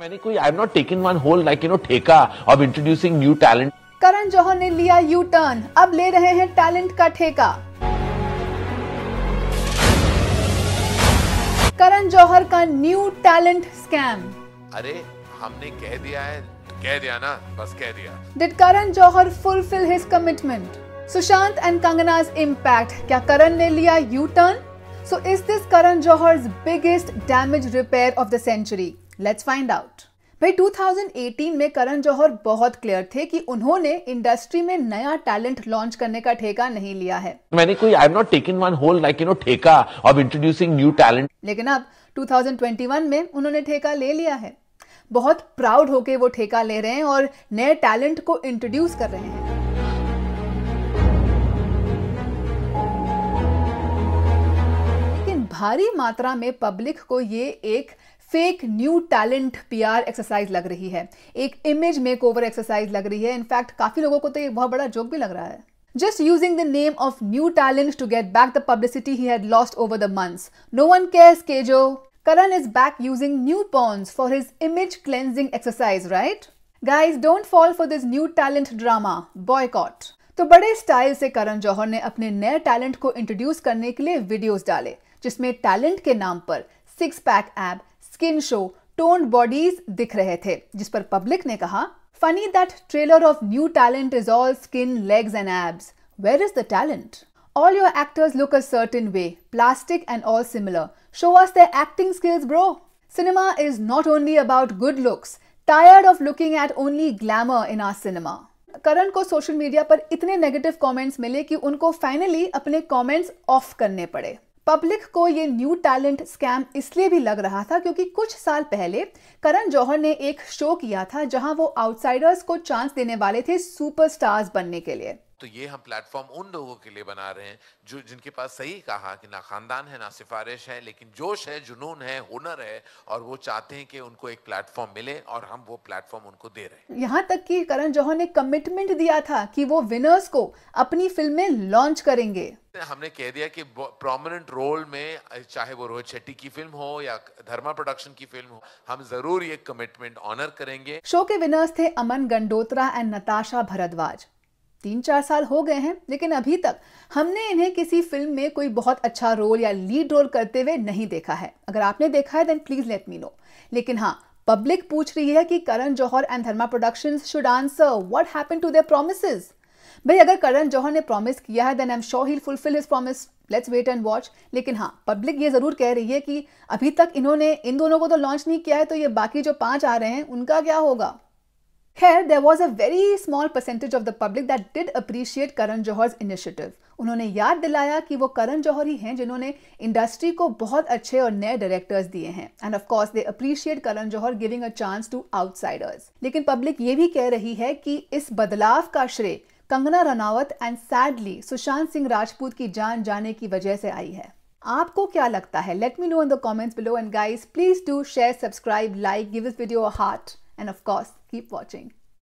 मैंने कोई I am not taking one whole like you know ठेका of introducing new talent Karan Johar ने लिया यू टर्न अब ले रहे हैं टैलेंट का ठेका करण जौहर का न्यू टैलेंट स्कैम अरे हमने कह दिया है कह दिया ना बस कह दिया did Karan Johar fulfil his commitment Sushant and Kangana's impact क्या करण ने लिया U turn so is this Karan Johar biggest damage repair of the century let's find out भाई 2018 में करण जौहर बहुत क्लियर थे कि उन्होंने इंडस्ट्री में नया टैलेंट लॉन्च करने का ठेका नहीं लिया है मैंने कोई I am not taken one whole like you know ठेका ऑफ इंट्रोड्यूसिंग न्यू टैलेंट लेकिन अब 2021 में उन्होंने ठेका ले लिया है बहुत प्राउड होके वो ठेका ले रहे हैं और नए टैलेंट को इंट्रोड्यूस कर रहे हैं भारी मात्रा में पब्लिक को ये एक fake new talent PR exercise लग रही है एक इमेज मेक ओवर एक्सरसाइज लग रही है इनफैक्ट काफी लोगों को तो ये बहुत बड़ा जोक भी लग रहा है just using the name of new talent to get back the publicity he had lost over the months. No one cares, Kejo. Karan is back using new pawns for his image cleansing exercise, right? Guys, don't fall for this new talent drama. Boycott. तो बड़े style से करण जौहर ने अपने नए talent को introduce करने के लिए वीडियोस डाले जिसमें टैलेंट के नाम पर six pack ab skin show toned bodies दिख रहे थे जिस पर पब्लिक ने कहा funny that trailer of new talent is all skin legs and abs where is the talent All your actors look a certain way, plastic and all similar. Show us their acting skills, bro. Cinema is not only about good looks. Tired of looking at only glamour in our cinema. करण को social media पर इतने negative comments मिले कि उनको finally अपने comments of करने पड़े पब्लिक को ये न्यू टैलेंट स्कैम इसलिए भी लग रहा था क्योंकि कुछ साल पहले करण जौहर ने एक शो किया था जहां वो आउटसाइडर्स को चांस देने वाले थे सुपरस्टार्स बनने के लिए तो ये हम प्लेटफॉर्म उन लोगों के लिए बना रहे हैं जो जिनके पास सही कहा कि ना ख़ानदान है ना सिफारिश है लेकिन जोश है जुनून है हुनर है और वो चाहते हैं कि उनको एक प्लेटफॉर्म मिले और हम वो प्लेटफॉर्म उनको दे रहे हैं यहाँ तक कि करण जौहर ने कमिटमेंट दिया था कि वो विनर्स को अपनी फिल्में लॉन्च करेंगे हमने कह दिया कि प्रोमिनेंट रोल में चाहे वो रोहित शेट्टी की फिल्म हो या धर्मा प्रोडक्शन की फिल्म हो हम जरूर ये कमिटमेंट ऑनर करेंगे शो के विनर्स थे अमन गंडोत्रा एंड नताशा भरद्वाज तीन चार साल हो गए हैं लेकिन अभी तक हमने इन्हें किसी फिल्म में कोई बहुत अच्छा रोल या लीड रोल करते हुए नहीं देखा है अगर आपने देखा है then please let me know लेकिन हाँ पब्लिक पूछ रही है कि Karan Johar and Dharma production should answer what happen to their promise भाई अगर करण जौहर ने प्रॉमिस किया है then I am sure he fulfil his promise let's wait and watch लेकिन हाँ पब्लिक ये ज़रूर कह रही है कि अभी तक इन्होंने इन दोनों को तो लॉन्च नहीं किया है तो ये बाकी जो पांच आ रहे हैं उनका क्या होगा खैर there was a very small percentage of the public that did appreciate Karan Johar initiative उन्होंने याद दिलाया कि वो करण जौहर ही हैं जिन्होंने इंडस्ट्री को बहुत अच्छे और नए डायरेक्टर्स दिए हैं and of course they appreciate Karan Johar giving a chance to outsiders लेकिन पब्लिक ये भी कह रही है कि इस बदलाव का श्रेय कंगना रनावत एंड सैडली सुशांत सिंह राजपूत की जान जाने की वजह से आई है आपको क्या लगता है let me know in the comments below and guys please do share subscribe like give इस video heart and of course keep watching.